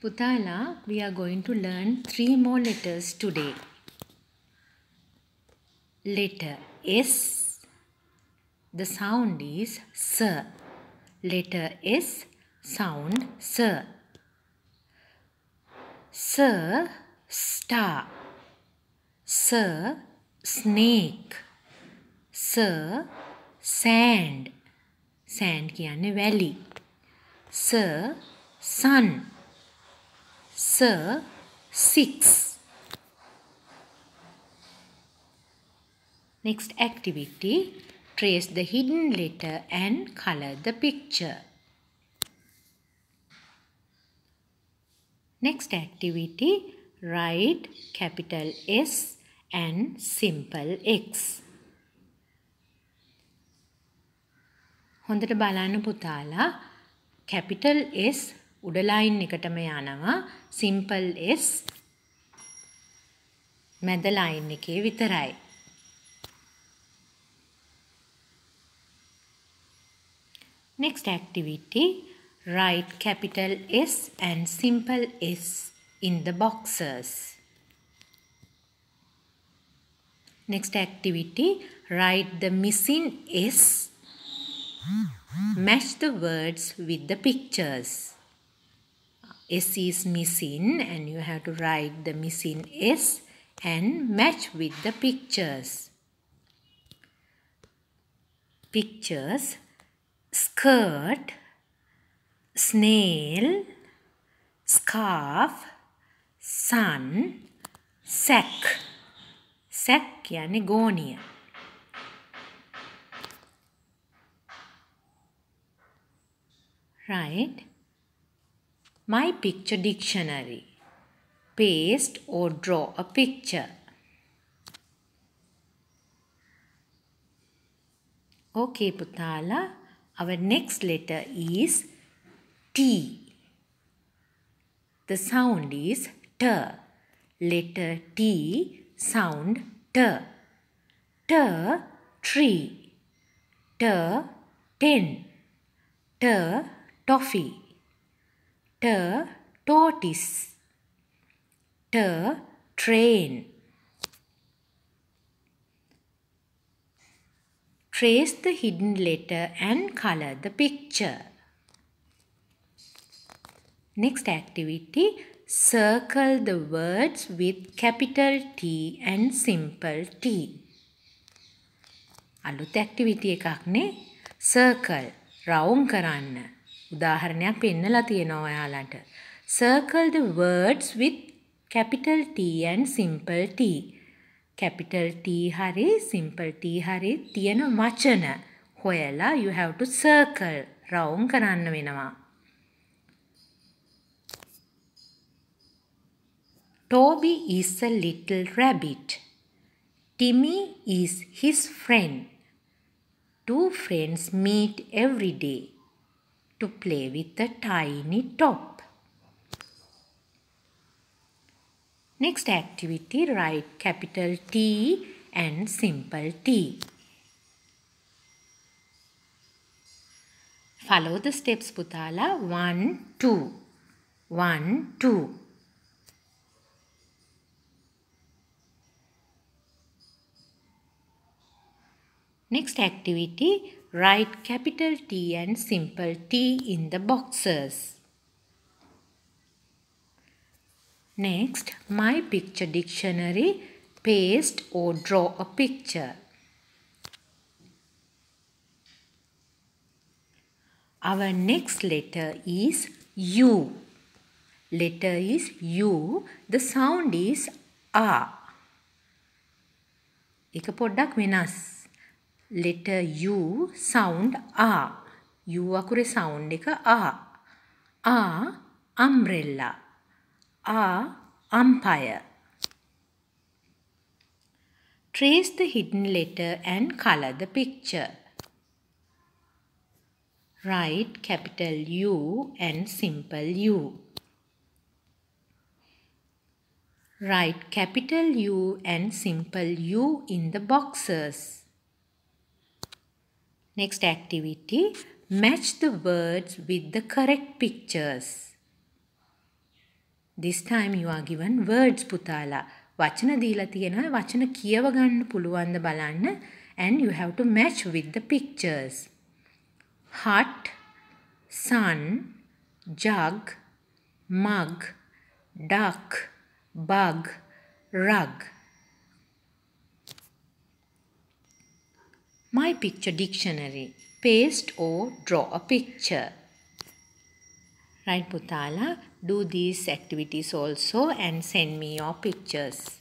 Putala, we are going to learn three more letters today. Letter S, the sound is sir. Letter S, sound sir. Sir, star. Sir, snake. Sir, sand. Sand කියන්නේ valley. Sir, sun. Sir, six. Next activity, trace the hidden letter and color the picture. Next activity, write capital S and simple X. හොඳට බලන්න පුතාලා capital S උඩ line එකටම යනවා simple s මැද line එකේ විතරයි. Next activity write capital S and simple s in the boxes. Next activity write the missing s match the words with the pictures. S is missing and you have to write the missing S and match with the pictures. Pictures skirt, snail, scarf, sun, sack. Sack yani goniya. Right? My Picture Dictionary. Paste or draw a picture. Okay, Putala. Our next letter is T. The sound is T. Letter T sound T. T tree. T ten. T toffee. T tortoise. T train. Trace the hidden letter and color the picture. Next activity, circle the words with capital T and simple T. අලුත් activity එකක් නේ circle රවුම් උදාහරණයක් පෙන්නලා තියෙනවා ඔයාලට. Circle the words with capital T and simple T. capital T හරි simple T හරි තියෙන වචන හොයලා you have to circle round කරන්න වෙනවා. Toby is a little rabbit. Timmy is his friend. Two friends meet every day. to play with the tiny top. Next activity, write capital T and simple T. Follow the steps Putala. 1, 2. 1, 2. Next activity, write capital T and simple t in the boxes. Next, my picture dictionary, paste or draw a picture. Our next letter is U. Letter is U. The sound is A. Ikapodak පොඩ්ඩක් letter U sound A. akure sound eka A. A umbrella. A umpire. Trace the hidden letter and color the picture. Write capital U and simple U. Write capital U and simple U in the boxes. Next activity, match the words with the correct pictures. This time you are given words පුතාලා. වචන දීලා තියෙනවා වචන කියව ගන්න පුළුවන්ද බලන්න and you have to match with the pictures. hut, sun, jug, mug, duck, bug, rug. My Picture Dictionary. Paste or draw a picture. Right, Putala? Do these activities also and send me your pictures.